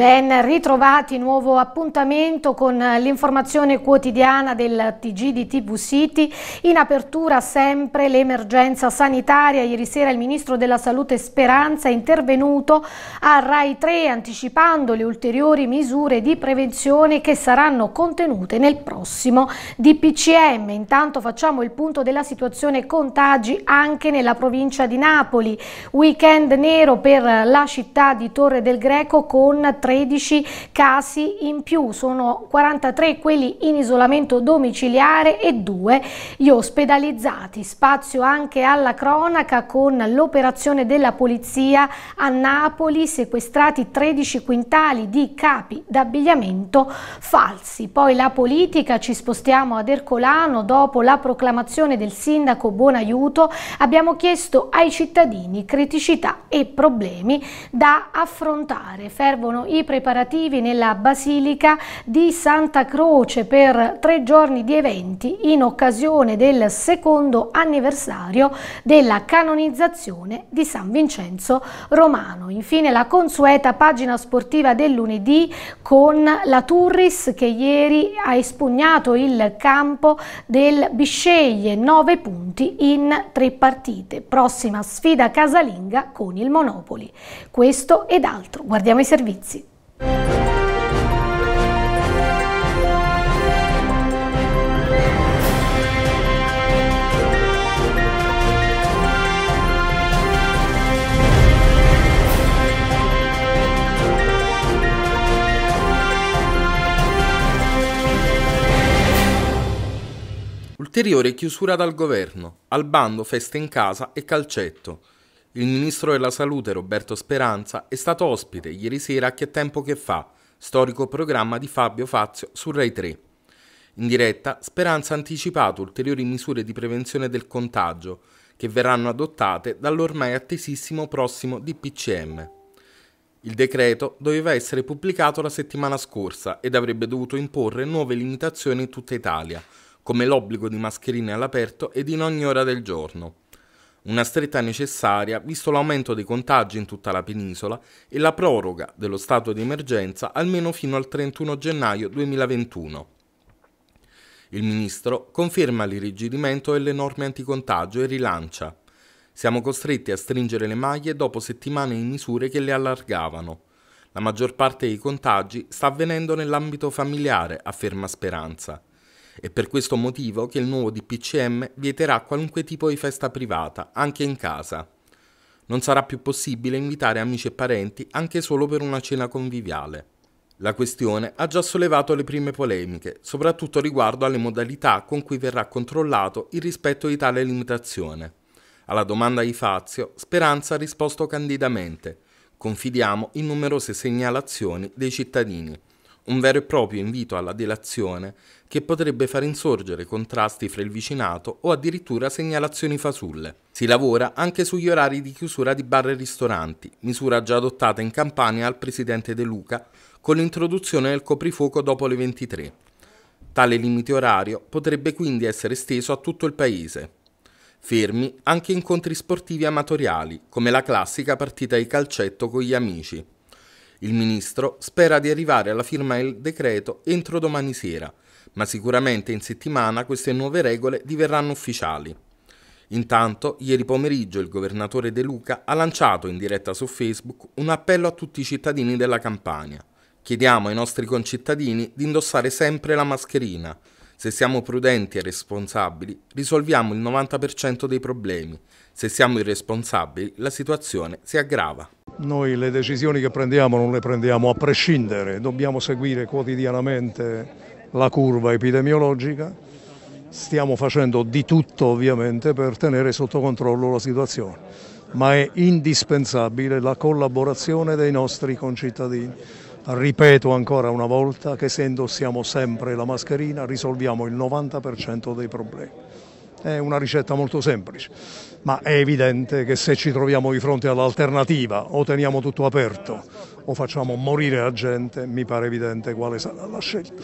Ben ritrovati, nuovo appuntamento con l'informazione quotidiana del TG di TV City. In apertura sempre l'emergenza sanitaria. Ieri sera il Ministro della Salute Speranza è intervenuto a RAI 3 anticipando le ulteriori misure di prevenzione che saranno contenute nel prossimo DPCM. Intanto facciamo il punto della situazione contagi anche nella provincia di Napoli. Weekend nero per la città di Torre del Greco con 13 casi in più, sono 43 quelli in isolamento domiciliare e 2 gli ospedalizzati. Spazio anche alla cronaca con l'operazione della polizia a Napoli, sequestrati 13 quintali di capi d'abbigliamento falsi. Poi la politica, ci spostiamo ad Ercolano, dopo la proclamazione del sindaco Buonaiuto abbiamo chiesto ai cittadini criticità e problemi da affrontare. Fervono i i preparativi nella Basilica di Santa Croce per tre giorni di eventi in occasione del secondo anniversario della canonizzazione di San Vincenzo Romano. Infine la consueta pagina sportiva del lunedì con la Turris che ieri ha espugnato il campo del Bisceglie, 9 punti in tre partite. Prossima sfida casalinga con il Monopoli. Questo ed altro. Guardiamo i servizi. Ulteriore chiusura dal governo, al bando feste in casa e calcetto. Il ministro della Salute Roberto Speranza è stato ospite ieri sera a Che Tempo Che Fa, storico programma di Fabio Fazio su Rai 3. In diretta, Speranza ha anticipato ulteriori misure di prevenzione del contagio che verranno adottate dall'ormai attesissimo prossimo DPCM. Il decreto doveva essere pubblicato la settimana scorsa ed avrebbe dovuto imporre nuove limitazioni in tutta Italia, come l'obbligo di mascherine all'aperto ed in ogni ora del giorno una stretta necessaria visto l'aumento dei contagi in tutta la penisola e la proroga dello stato di emergenza almeno fino al 31 gennaio 2021. Il ministro conferma l'irrigidimento delle norme anticontagio e rilancia. Siamo costretti a stringere le maglie dopo settimane di misure che le allargavano. La maggior parte dei contagi sta avvenendo nell'ambito familiare, afferma Speranza. È per questo motivo che il nuovo DPCM vieterà qualunque tipo di festa privata, anche in casa. Non sarà più possibile invitare amici e parenti anche solo per una cena conviviale. La questione ha già sollevato le prime polemiche, soprattutto riguardo alle modalità con cui verrà controllato il rispetto di tale limitazione. Alla domanda di Fazio, Speranza ha risposto candidamente. Confidiamo in numerose segnalazioni dei cittadini un vero e proprio invito alla delazione che potrebbe far insorgere contrasti fra il vicinato o addirittura segnalazioni fasulle. Si lavora anche sugli orari di chiusura di bar e ristoranti, misura già adottata in Campania al presidente De Luca con l'introduzione del coprifuoco dopo le 23. Tale limite orario potrebbe quindi essere esteso a tutto il paese. Fermi anche incontri sportivi amatoriali, come la classica partita di calcetto con gli amici. Il ministro spera di arrivare alla firma del decreto entro domani sera, ma sicuramente in settimana queste nuove regole diverranno ufficiali. Intanto, ieri pomeriggio il governatore De Luca ha lanciato in diretta su Facebook un appello a tutti i cittadini della Campania. Chiediamo ai nostri concittadini di indossare sempre la mascherina. Se siamo prudenti e responsabili, risolviamo il 90% dei problemi. Se siamo irresponsabili, la situazione si aggrava. Noi le decisioni che prendiamo non le prendiamo a prescindere, dobbiamo seguire quotidianamente la curva epidemiologica, stiamo facendo di tutto ovviamente per tenere sotto controllo la situazione, ma è indispensabile la collaborazione dei nostri concittadini. Ripeto ancora una volta che se indossiamo sempre la mascherina risolviamo il 90% dei problemi. È una ricetta molto semplice, ma è evidente che se ci troviamo di fronte all'alternativa o teniamo tutto aperto o facciamo morire la gente, mi pare evidente quale sarà la scelta.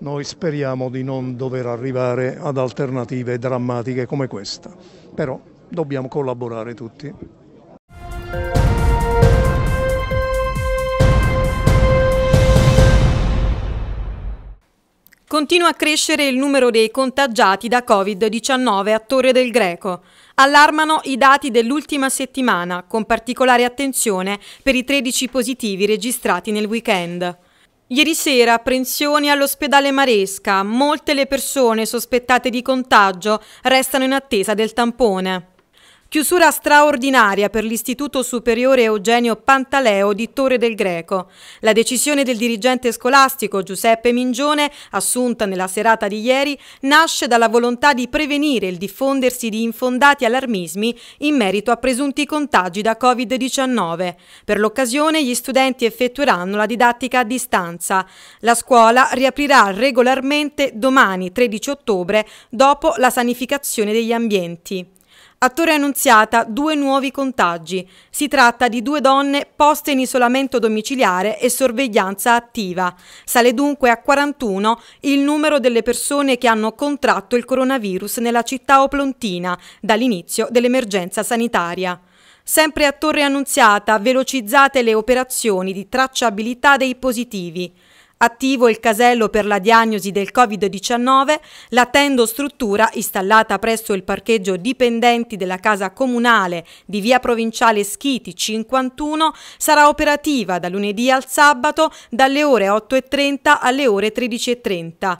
Noi speriamo di non dover arrivare ad alternative drammatiche come questa, però dobbiamo collaborare tutti. Continua a crescere il numero dei contagiati da Covid-19 a Torre del Greco. Allarmano i dati dell'ultima settimana, con particolare attenzione per i 13 positivi registrati nel weekend. Ieri sera apprensioni all'ospedale Maresca, molte le persone sospettate di contagio restano in attesa del tampone. Chiusura straordinaria per l'Istituto Superiore Eugenio Pantaleo di Torre del Greco. La decisione del dirigente scolastico Giuseppe Mingione, assunta nella serata di ieri, nasce dalla volontà di prevenire il diffondersi di infondati allarmismi in merito a presunti contagi da Covid-19. Per l'occasione gli studenti effettueranno la didattica a distanza. La scuola riaprirà regolarmente domani 13 ottobre dopo la sanificazione degli ambienti. A Torre Annunziata due nuovi contagi. Si tratta di due donne poste in isolamento domiciliare e sorveglianza attiva. Sale dunque a 41 il numero delle persone che hanno contratto il coronavirus nella città oplontina dall'inizio dell'emergenza sanitaria. Sempre a Torre Annunziata velocizzate le operazioni di tracciabilità dei positivi. Attivo il casello per la diagnosi del Covid-19, la tendo struttura installata presso il parcheggio dipendenti della Casa Comunale di Via Provinciale Schiti 51 sarà operativa da lunedì al sabato dalle ore 8.30 alle ore 13.30.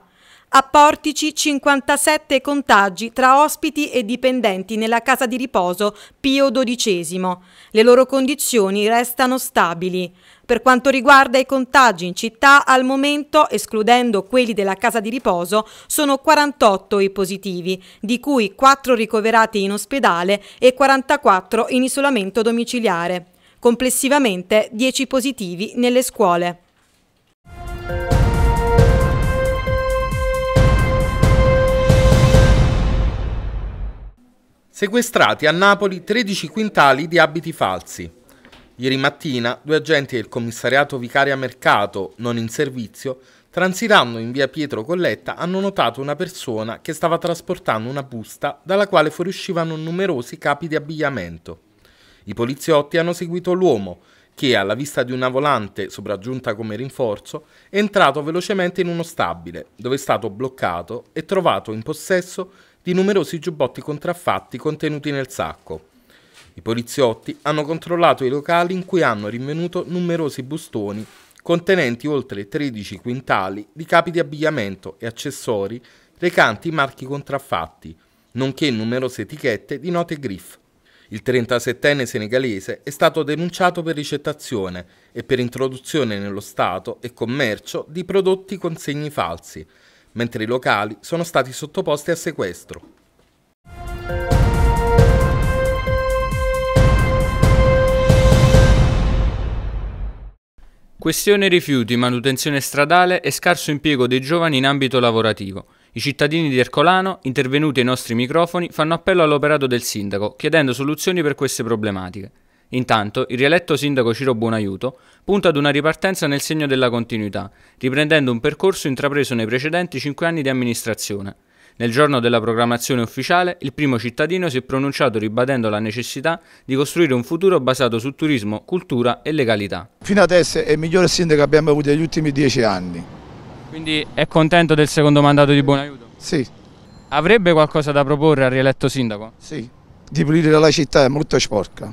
A Portici 57 contagi tra ospiti e dipendenti nella casa di riposo Pio XII. Le loro condizioni restano stabili. Per quanto riguarda i contagi in città, al momento, escludendo quelli della casa di riposo, sono 48 i positivi, di cui 4 ricoverati in ospedale e 44 in isolamento domiciliare. Complessivamente 10 positivi nelle scuole. Sequestrati a Napoli 13 quintali di abiti falsi. Ieri mattina due agenti del commissariato Vicaria Mercato, non in servizio, transitando in via Pietro Colletta hanno notato una persona che stava trasportando una busta dalla quale fuoriuscivano numerosi capi di abbigliamento. I poliziotti hanno seguito l'uomo che, alla vista di una volante sopraggiunta come rinforzo, è entrato velocemente in uno stabile, dove è stato bloccato e trovato in possesso di numerosi giubbotti contraffatti contenuti nel sacco. I poliziotti hanno controllato i locali in cui hanno rinvenuto numerosi bustoni contenenti oltre 13 quintali di capi di abbigliamento e accessori recanti marchi contraffatti, nonché numerose etichette di note griff. Il 37enne senegalese è stato denunciato per ricettazione e per introduzione nello Stato e commercio di prodotti con segni falsi, mentre i locali sono stati sottoposti a sequestro. Questione rifiuti, manutenzione stradale e scarso impiego dei giovani in ambito lavorativo. I cittadini di Ercolano, intervenuti ai nostri microfoni, fanno appello all'operato del sindaco, chiedendo soluzioni per queste problematiche. Intanto, il rieletto sindaco Ciro Buonaiuto punta ad una ripartenza nel segno della continuità, riprendendo un percorso intrapreso nei precedenti cinque anni di amministrazione. Nel giorno della proclamazione ufficiale, il primo cittadino si è pronunciato ribadendo la necessità di costruire un futuro basato su turismo, cultura e legalità. Fino adesso è il migliore sindaco che abbiamo avuto negli ultimi dieci anni. Quindi è contento del secondo mandato di buon aiuto? Sì. Avrebbe qualcosa da proporre al rieletto sindaco? Sì, di pulire la città è molto sporca.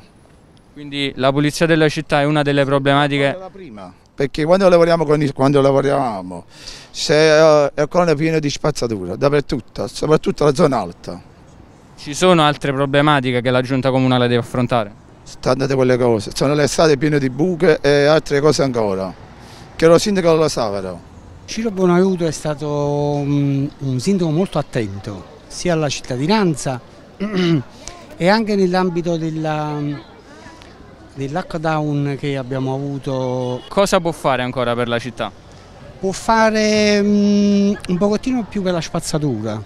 Quindi la pulizia della città è una delle problematiche... La prima perché quando lavoriamo, con, quando lavoriamo se, eh, è ancora pieno di spazzatura dappertutto, soprattutto la zona alta. Ci sono altre problematiche che la giunta comunale deve affrontare? Stanno Tante quelle cose, sono le strade piene di buche e altre cose ancora, che lo sindaco lo sa però. Ciro Bonaiuto è stato un, un sindaco molto attento, sia alla cittadinanza e anche nell'ambito della del lockdown che abbiamo avuto. Cosa può fare ancora per la città? Può fare um, un pochettino più per la spazzatura,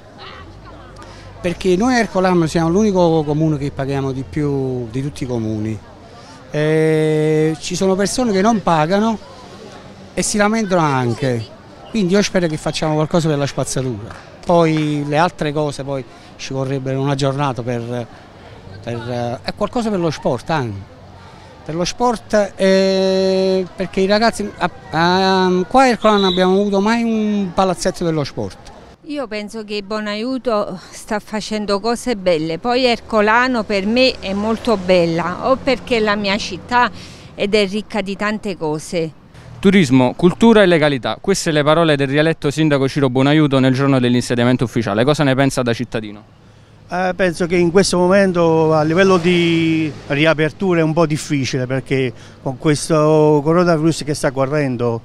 perché noi a Ercolano siamo l'unico comune che paghiamo di più di tutti i comuni. E ci sono persone che non pagano e si lamentano anche, quindi io spero che facciamo qualcosa per la spazzatura. Poi le altre cose, poi ci vorrebbe una giornata per, per, eh, è qualcosa per lo sport anche per lo sport eh, perché i ragazzi a, a, qua a Ercolano non abbiamo avuto mai un palazzetto dello sport. Io penso che Bonaiuto sta facendo cose belle, poi Ercolano per me è molto bella o perché è la mia città ed è ricca di tante cose. Turismo, cultura e legalità, queste le parole del rieletto sindaco Ciro Bonaiuto nel giorno dell'insediamento ufficiale, cosa ne pensa da cittadino? Eh, penso che in questo momento a livello di riapertura è un po' difficile perché con questo coronavirus che sta correndo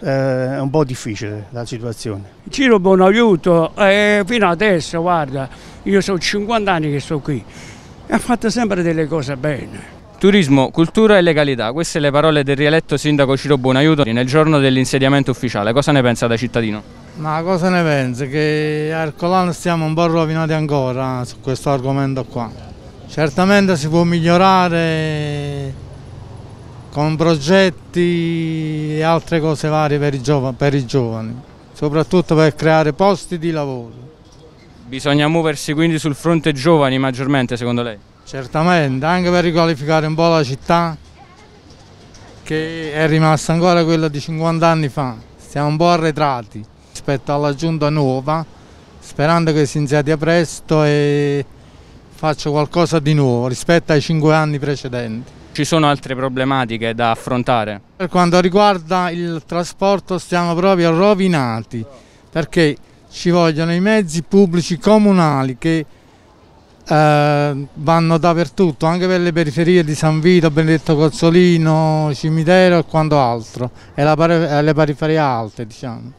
eh, è un po' difficile la situazione. Ciro buon aiuto, eh, fino adesso guarda, io sono 50 anni che sto qui e ho fatto sempre delle cose bene. Turismo, cultura e legalità, queste le parole del rieletto sindaco Ciro Buonaiuto nel giorno dell'insediamento ufficiale. Cosa ne pensa da cittadino? Ma cosa ne penso? Che a Ercolano stiamo un po' rovinati ancora su questo argomento qua. Certamente si può migliorare con progetti e altre cose varie per i, giovani, per i giovani soprattutto per creare posti di lavoro. Bisogna muoversi quindi sul fronte giovani maggiormente secondo lei? Certamente, anche per riqualificare un po' la città che è rimasta ancora quella di 50 anni fa. Siamo un po' arretrati rispetto alla giunta nuova, sperando che si inizia presto e faccia qualcosa di nuovo rispetto ai 5 anni precedenti. Ci sono altre problematiche da affrontare? Per quanto riguarda il trasporto stiamo proprio rovinati perché ci vogliono i mezzi pubblici comunali che eh, vanno dappertutto, anche per le periferie di San Vito, Benedetto Cozzolino, Cimitero e quanto altro, e la, le periferie alte diciamo.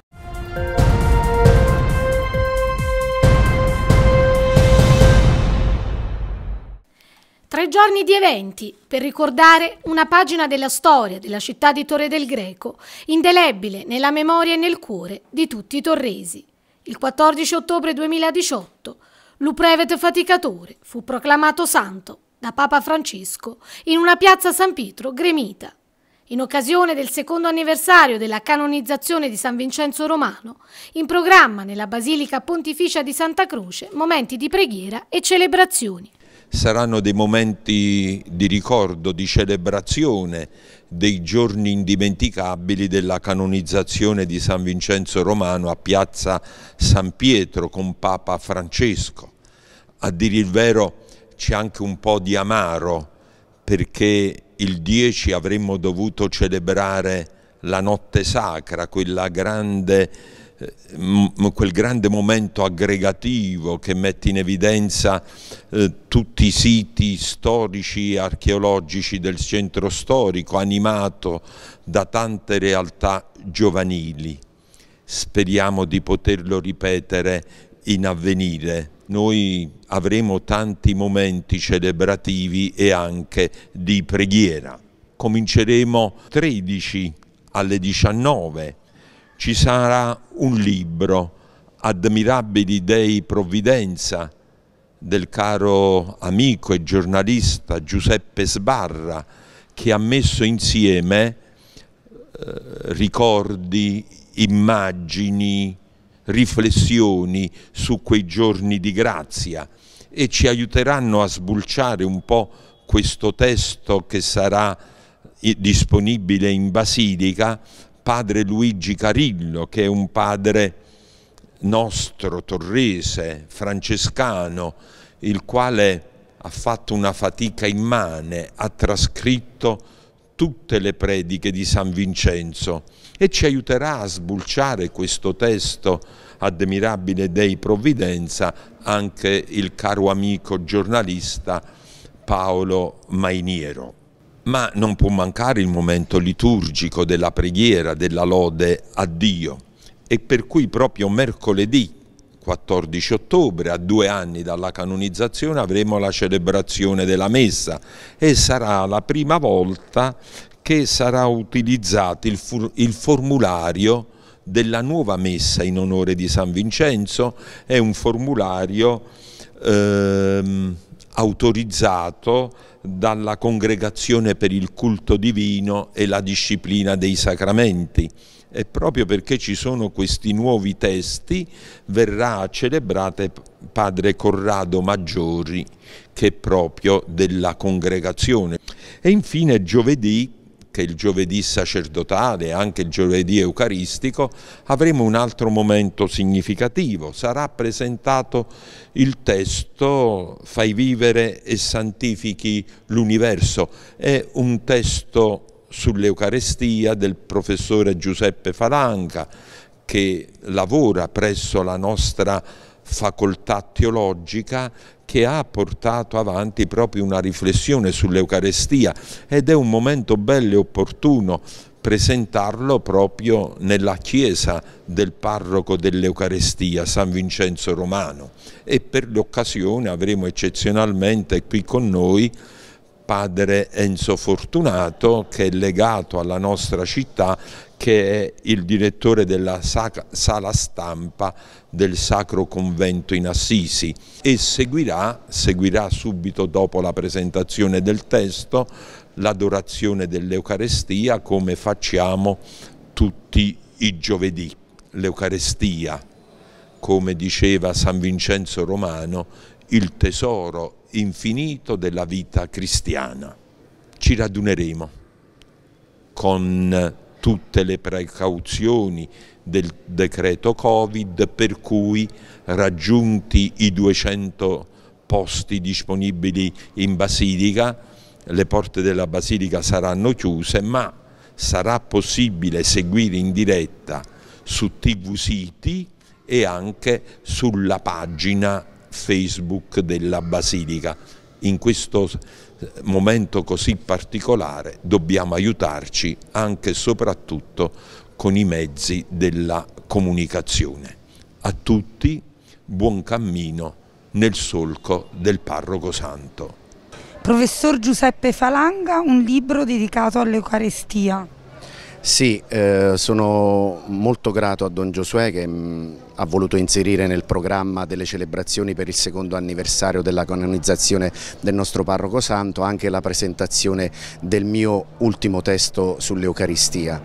Tre giorni di eventi per ricordare una pagina della storia della città di Torre del Greco, indelebile nella memoria e nel cuore di tutti i torresi. Il 14 ottobre 2018 Luprevete Faticatore fu proclamato santo da Papa Francesco in una piazza San Pietro gremita. In occasione del secondo anniversario della canonizzazione di San Vincenzo Romano, in programma nella Basilica Pontificia di Santa Croce momenti di preghiera e celebrazioni saranno dei momenti di ricordo, di celebrazione dei giorni indimenticabili della canonizzazione di San Vincenzo Romano a piazza San Pietro con Papa Francesco. A dire il vero c'è anche un po' di amaro perché il 10 avremmo dovuto celebrare la notte sacra, quella grande eh, quel grande momento aggregativo che mette in evidenza eh, tutti i siti storici e archeologici del centro storico, animato da tante realtà giovanili. Speriamo di poterlo ripetere in avvenire. Noi avremo tanti momenti celebrativi e anche di preghiera. Cominceremo 13 alle 19 ci sarà un libro, Admirabili Dei Provvidenza, del caro amico e giornalista Giuseppe Sbarra, che ha messo insieme eh, ricordi, immagini, riflessioni su quei giorni di grazia e ci aiuteranno a sbulciare un po' questo testo che sarà disponibile in Basilica padre Luigi Carillo, che è un padre nostro, torrese, francescano, il quale ha fatto una fatica immane, ha trascritto tutte le prediche di San Vincenzo e ci aiuterà a sbulciare questo testo ammirabile dei provvidenza anche il caro amico giornalista Paolo Mainiero ma non può mancare il momento liturgico della preghiera, della lode a Dio e per cui proprio mercoledì 14 ottobre, a due anni dalla canonizzazione, avremo la celebrazione della messa e sarà la prima volta che sarà utilizzato il, il formulario della nuova messa in onore di San Vincenzo, è un formulario... Ehm, autorizzato dalla congregazione per il culto divino e la disciplina dei sacramenti e proprio perché ci sono questi nuovi testi verrà celebrate padre Corrado Maggiori che è proprio della congregazione. E infine giovedì che il giovedì sacerdotale, anche il giovedì eucaristico, avremo un altro momento significativo. Sarà presentato il testo Fai vivere e santifichi l'universo. È un testo sull'Eucarestia del professore Giuseppe Falanca che lavora presso la nostra facoltà teologica che ha portato avanti proprio una riflessione sull'Eucarestia ed è un momento bello e opportuno presentarlo proprio nella chiesa del parroco dell'Eucarestia, San Vincenzo Romano e per l'occasione avremo eccezionalmente qui con noi padre Enzo Fortunato che è legato alla nostra città che è il direttore della sala stampa del Sacro Convento in Assisi e seguirà, seguirà subito dopo la presentazione del testo l'adorazione dell'Eucarestia come facciamo tutti i giovedì. L'Eucarestia, come diceva San Vincenzo Romano, il tesoro infinito della vita cristiana. Ci raduneremo con tutte le precauzioni del decreto Covid per cui raggiunti i 200 posti disponibili in Basilica, le porte della Basilica saranno chiuse ma sarà possibile seguire in diretta su TV Siti e anche sulla pagina Facebook della Basilica in questo momento così particolare dobbiamo aiutarci anche e soprattutto con i mezzi della comunicazione. A tutti buon cammino nel solco del Parroco Santo. Professor Giuseppe Falanga, un libro dedicato all'Eucarestia. Sì, eh, sono molto grato a Don Giosuè che mh, mm, ha voluto inserire nel programma delle celebrazioni per il secondo anniversario della canonizzazione del nostro parroco santo anche la presentazione del mio ultimo testo sull'Eucaristia.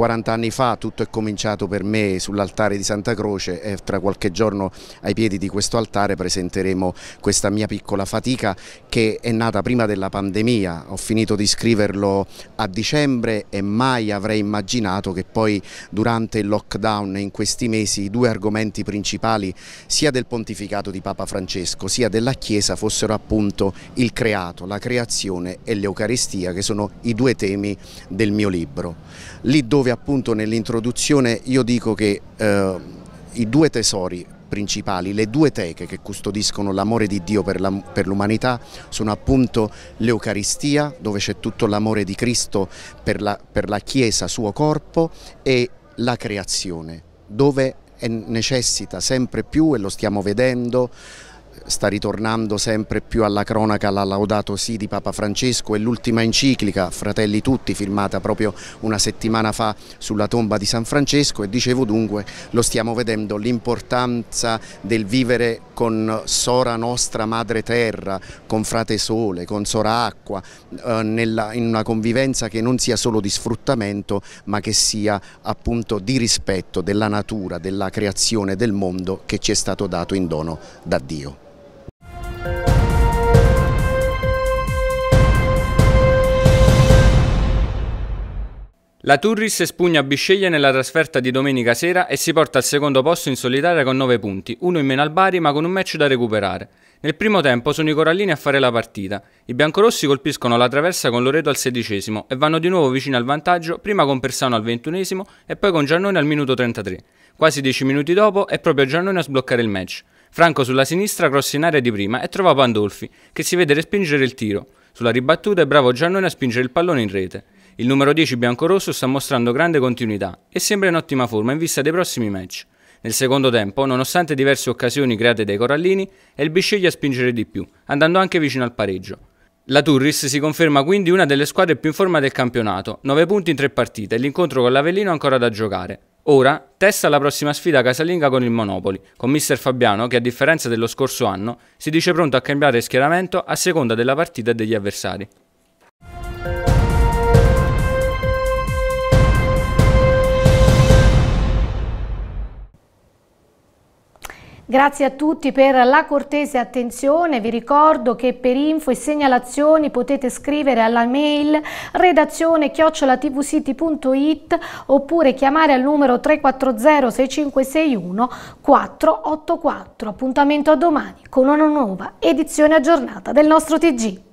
40 anni fa tutto è cominciato per me sull'altare di Santa Croce e tra qualche giorno ai piedi di questo altare presenteremo questa mia piccola fatica che è nata prima della pandemia, ho finito di scriverlo a dicembre e mai avrei immaginato che poi durante il lockdown in questi mesi i due argomenti principali sia del pontificato di Papa Francesco sia della Chiesa fossero appunto il creato, la creazione e l'Eucaristia che sono i due temi del mio libro. Lì dove dove appunto nell'introduzione io dico che eh, i due tesori principali, le due teche che custodiscono l'amore di Dio per l'umanità sono appunto l'Eucaristia, dove c'è tutto l'amore di Cristo per la, per la Chiesa, suo corpo, e la creazione, dove necessita sempre più, e lo stiamo vedendo, sta ritornando sempre più alla cronaca la Laudato Si di Papa Francesco e l'ultima enciclica Fratelli Tutti firmata proprio una settimana fa sulla tomba di San Francesco e dicevo dunque lo stiamo vedendo l'importanza del vivere con Sora Nostra Madre Terra, con Frate Sole, con Sora Acqua, eh, nella, in una convivenza che non sia solo di sfruttamento ma che sia appunto di rispetto della natura, della creazione del mondo che ci è stato dato in dono da Dio. La Turris spugna Bisceglie nella trasferta di domenica sera e si porta al secondo posto in solitaria con 9 punti, uno in meno al Bari ma con un match da recuperare. Nel primo tempo sono i Corallini a fare la partita. I biancorossi colpiscono la traversa con Loreto al sedicesimo e vanno di nuovo vicino al vantaggio, prima con Persano al ventunesimo e poi con Giannone al minuto 33. Quasi 10 minuti dopo è proprio Giannone a sbloccare il match. Franco sulla sinistra cross in area di prima e trova Pandolfi, che si vede respingere il tiro. Sulla ribattuta è bravo Giannone a spingere il pallone in rete. Il numero 10 biancorosso sta mostrando grande continuità e sembra in ottima forma in vista dei prossimi match. Nel secondo tempo, nonostante diverse occasioni create dai corallini, è il Bisceglie a spingere di più, andando anche vicino al pareggio. La Turris si conferma quindi una delle squadre più in forma del campionato, 9 punti in 3 partite e l'incontro con l'Avellino ancora da giocare. Ora testa la prossima sfida casalinga con il Monopoli, con mister Fabiano che a differenza dello scorso anno si dice pronto a cambiare schieramento a seconda della partita e degli avversari. Grazie a tutti per la cortese attenzione, vi ricordo che per info e segnalazioni potete scrivere alla mail redazione chiocciolatvsiti.it oppure chiamare al numero 340 6561 484. Appuntamento a domani con una nuova edizione aggiornata del nostro TG.